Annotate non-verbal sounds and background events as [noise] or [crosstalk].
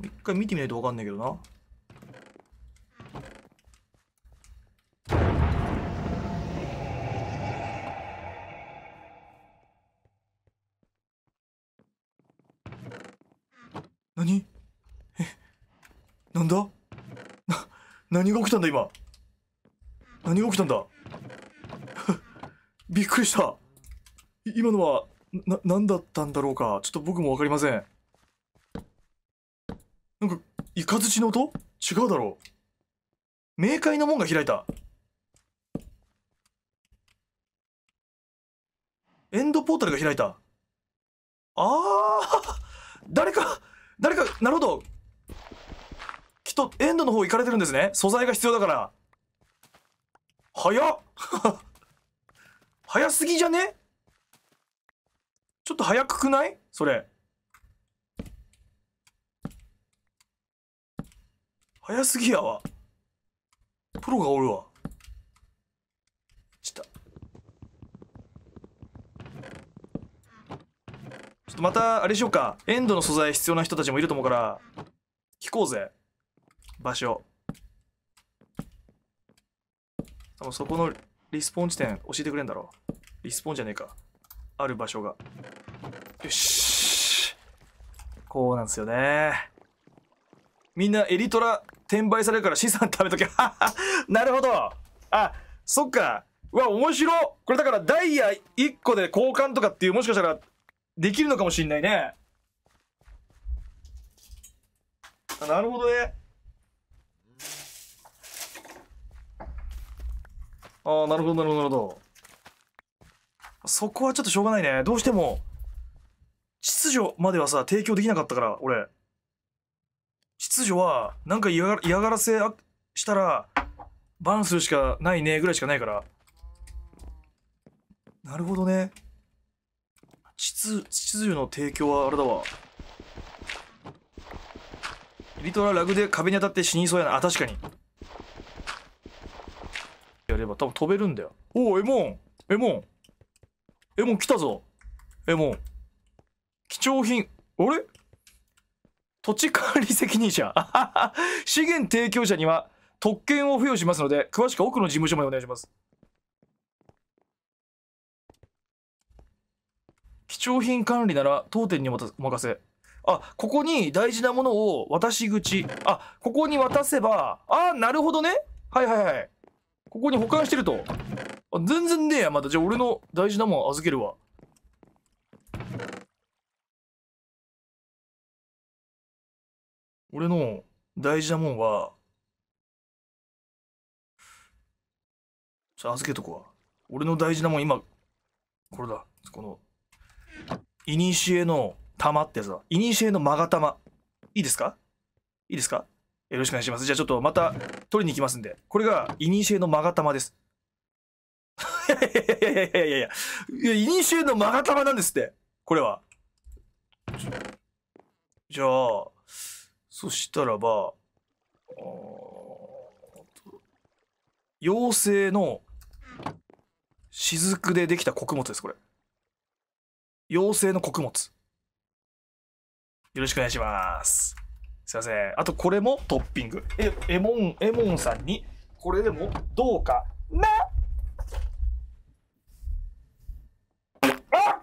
一回見てみないと分かんないけどな。何え、なんだな、何が起きたんだ今。何が起きたんだ [laughs] びっくりした。今のは、な、何だったんだろうか。ちょっと僕もわかりません。なんか、イカズチの音違うだろう。冥界の門が開いた。エンドポータルが開いた。ああ [laughs] 誰か、誰か、なるほど。きっと、エンドの方行かれてるんですね。素材が必要だから。早っ [laughs] 早すぎじゃねちょっと早くくないそれ。早すぎやわ。プロがおるわ。ちょっとまた、あれしようか。エンドの素材必要な人たちもいると思うから、聞こうぜ。場所。多分そこのリスポーン地点教えてくれんだろう。リスポーンじゃねえか。ある場所が。よし。こうなんですよね。みんなエリトラ転売されるから資産食べとけ。[laughs] なるほど。あ、そっか。うわ、面白これだからダイヤ1個で交換とかっていう、もしかしたらできるのかもしんないね。なるほどね。ああ、なるほど、なるほど、なるほど。そこはちょっとしょうがないね。どうしても、秩序まではさ、提供できなかったから、俺。秩序はなんか嫌がらせしたらバンするしかないねぐらいしかないからなるほどね秩序の提供はあれだわリトララグで壁に当たって死にそうやなあ確かにやれば多分飛べるんだよおおエモンエモンエモン来たぞエモン貴重品あれ土地管理責任者 [laughs] 資源提供者には特権を付与しますので詳しく奥の事務所までお願いします貴重品管理なら当店にお任せあここに大事なものを渡し口あここに渡せばあなるほどねはいはいはいここに保管してるとあ全然ねえやまだじゃあ俺の大事なもん預けるわ俺の大事なもんは、ちょ、預けとくわ。俺の大事なもん今、これだ。この、いにしえの玉ってやつだ。いにしえのマガ玉。いいですかいいですかよろしくお願いします。じゃあちょっとまた取りに行きますんで。これが、いにしえのマガ玉です。いやいやいやいやいやいや。イニシにしえのマガ玉なんですって。これは。じゃあ、そしたらば、妖精の雫でできた穀物です、これ。妖精の穀物。よろしくお願いします。すいません。あとこれもトッピング。え、えもん、えもんさんに、これでもどうかなあ